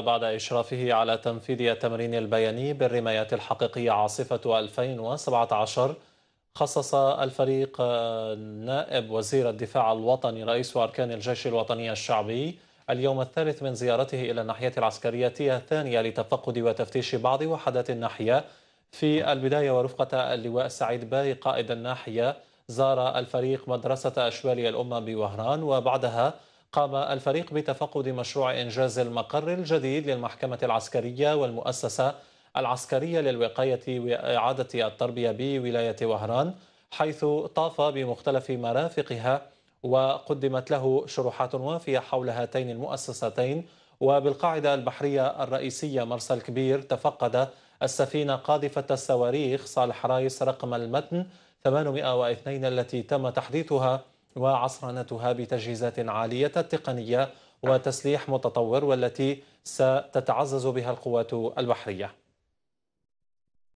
بعد إشرافه على تنفيذ التمرين البياني بالرمايات الحقيقية عاصفة 2017 خصص الفريق نائب وزير الدفاع الوطني رئيس أركان الجيش الوطني الشعبي اليوم الثالث من زيارته إلى الناحية العسكرية الثانية لتفقد وتفتيش بعض وحدات الناحية في البداية ورفقة اللواء سعيد باي قائد الناحية زار الفريق مدرسة أشوالي الأمة بوهران وبعدها قام الفريق بتفقد مشروع إنجاز المقر الجديد للمحكمة العسكرية والمؤسسة العسكرية للوقاية وإعادة التربية بولاية وهران حيث طاف بمختلف مرافقها وقدمت له شروحات وافية حول هاتين المؤسستين وبالقاعدة البحرية الرئيسية مرسى الكبير تفقد السفينة قاذفة الصواريخ صالح رايس رقم المتن 802 التي تم تحديثها وعصرنتها بتجهيزات عالية التقنية وتسليح متطور والتي ستتعزز بها القوات البحرية